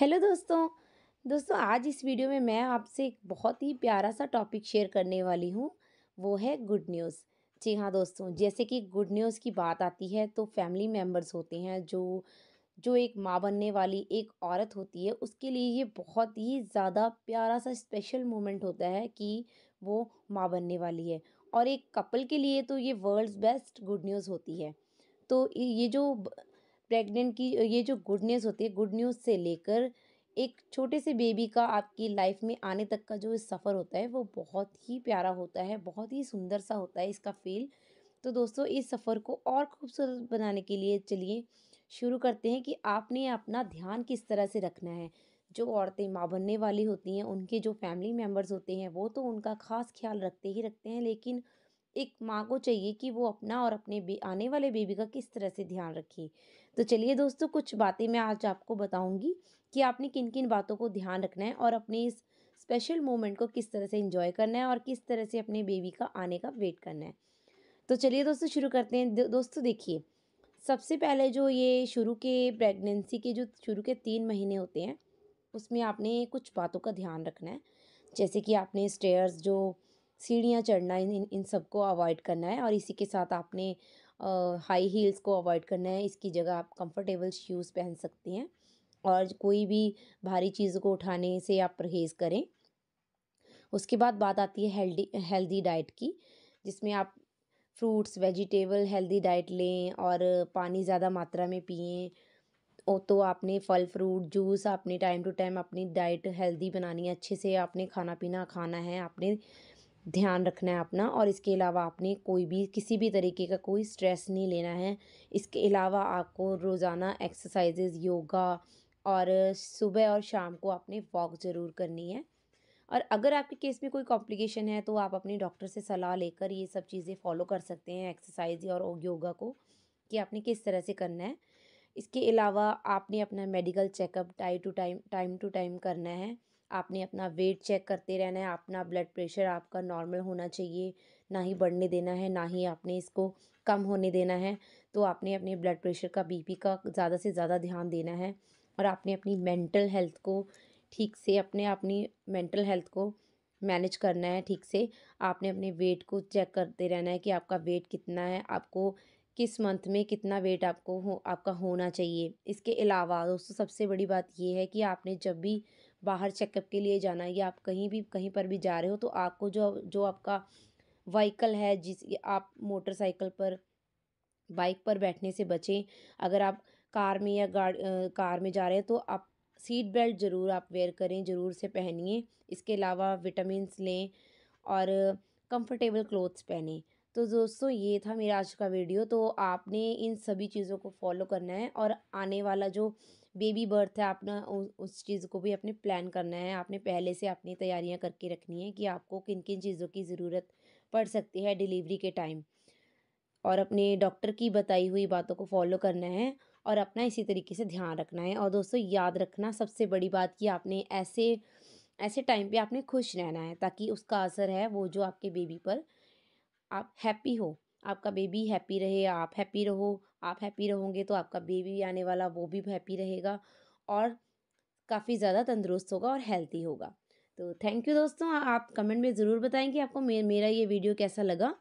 hello दोस्तों दोस्तों आज इस वीडियो में मैं आपसे एक बहुत ही प्यारा सा टॉपिक शेयर करने वाली हूँ वो है गुड न्यूज़ जी हाँ दोस्तों जैसे कि गुड न्यूज़ की बात आती है तो फैमिली मेम्बर्स होते हैं जो जो एक माँ बनने वाली एक औरत होती है उसके लिए ये बहुत ही ज़्यादा प्यारा सा स्पेशल मोमेंट होता है कि वो माँ बनने वाली है और एक कपल के लिए तो ये वर्ल्ड्स बेस्ट गुड न्यूज़ होती है तो ये जो प्रेग्नेंट की ये जो गुड न्यूज़ होती है गुड न्यूज़ से लेकर एक छोटे से बेबी का आपकी लाइफ में आने तक का जो सफ़र होता है वो बहुत ही प्यारा होता है बहुत ही सुंदर सा होता है इसका फील तो दोस्तों इस सफ़र को और खूबसूरत बनाने के लिए चलिए शुरू करते हैं कि आपने अपना ध्यान किस तरह से रखना है जो औरतें माँ बनने वाली होती हैं उनके जो फैमिली मेम्बर्स होते हैं वो तो उनका ख़ास ख्याल रखते ही रखते हैं लेकिन एक माँ को चाहिए कि वो अपना और अपने आने वाले बेबी का किस तरह से ध्यान रखे तो चलिए दोस्तों कुछ बातें मैं आज आपको बताऊंगी कि आपने किन किन बातों को ध्यान रखना है और अपने इस स्पेशल मोमेंट को किस तरह से इंजॉय करना है और किस तरह से अपने बेबी का आने का वेट करना है तो चलिए दोस्तों शुरू करते हैं दो, दोस्तों देखिए सबसे पहले जो ये शुरू के प्रेगनेंसी के जो शुरू के तीन महीने होते हैं उसमें आपने कुछ बातों का ध्यान रखना है जैसे कि आपने स्टेयर्स जो सीढ़ियाँ चढ़ना इन इन सबको अवॉइड करना है और इसी के साथ आपने हाई हील्स को अवॉइड करना है इसकी जगह आप कंफर्टेबल शूज़ पहन सकती हैं और कोई भी भारी चीज़ों को उठाने से आप परहेज़ करें उसके बाद बात आती है हेल्दी हेल्दी डाइट की जिसमें आप फ्रूट्स वेजिटेबल हेल्दी डाइट लें और पानी ज़्यादा मात्रा में पिए ओ तो आपने फल फ्रूट जूस आपने टाइम टू टाइम अपनी डाइट हेल्दी बनानी है अच्छे से आपने खाना पीना खाना है आपने ध्यान रखना है अपना और इसके अलावा आपने कोई भी किसी भी तरीके का कोई स्ट्रेस नहीं लेना है इसके अलावा आपको रोज़ाना एक्सरसाइजेज़ योगा और सुबह और शाम को आपने वॉक ज़रूर करनी है और अगर आपके केस में कोई कॉम्प्लिकेशन है तो आप अपने डॉक्टर से सलाह लेकर ये सब चीज़ें फॉलो कर सकते हैं एक्सरसाइज और योगा को कि आपने किस तरह से करना है इसके अलावा आपने अपना medical checkup time to time time to time करना है आपने अपना वेट चेक करते रहना है अपना ब्लड प्रेशर आपका नॉर्मल होना चाहिए ना ही बढ़ने देना है ना ही आपने इसको कम होने देना है तो आपने अपने ब्लड प्रेशर का बीपी का ज़्यादा से ज़्यादा ध्यान देना है और आपने अपनी मेंटल हेल्थ को ठीक से अपने अपनी मेंटल हेल्थ को मैनेज करना है ठीक से आपने अपने वेट को चेक करते रहना है कि आपका वेट कितना है आपको किस मंथ में कितना वेट आपको हो आपका होना चाहिए इसके अलावा दोस्तों सबसे बड़ी बात यह है कि आपने जब भी बाहर चेकअप के लिए जाना या आप कहीं भी कहीं पर भी जा रहे हो तो आपको जो जो आपका व्हीकल है जिस आप मोटरसाइकिल पर बाइक पर बैठने से बचें अगर आप कार में या गाड़ कार में जा रहे हैं तो आप सीट बेल्ट ज़रूर आप वेयर करें ज़रूर से पहनिए इसके अलावा विटामिन लें और कंफर्टेबल क्लोथ्स पहनें तो दोस्तों ये था मेरा आज का वीडियो तो आपने इन सभी चीज़ों को फॉलो करना है और आने वाला जो बेबी बर्थ है आपने उस चीज़ को भी अपने प्लान करना है आपने पहले से अपनी तैयारियां करके रखनी है कि आपको किन किन चीज़ों की ज़रूरत पड़ सकती है डिलीवरी के टाइम और अपने डॉक्टर की बताई हुई बातों को फॉलो करना है और अपना इसी तरीके से ध्यान रखना है और दोस्तों याद रखना सबसे बड़ी बात कि आपने ऐसे ऐसे टाइम पे आपने खुश रहना है ताकि उसका असर है वो जो आपके बेबी पर आप हैप्पी हो आपका बेबी हैप्पी रहे आप हैप्पी रहो आप हैप्पी रहोगे तो आपका बेबी आने वाला वो भी हैप्पी रहेगा और काफ़ी ज़्यादा तंदुरुस्त होगा और हेल्थी होगा तो थैंक यू दोस्तों आप कमेंट में ज़रूर बताएंगे कि आपको मेरा ये वीडियो कैसा लगा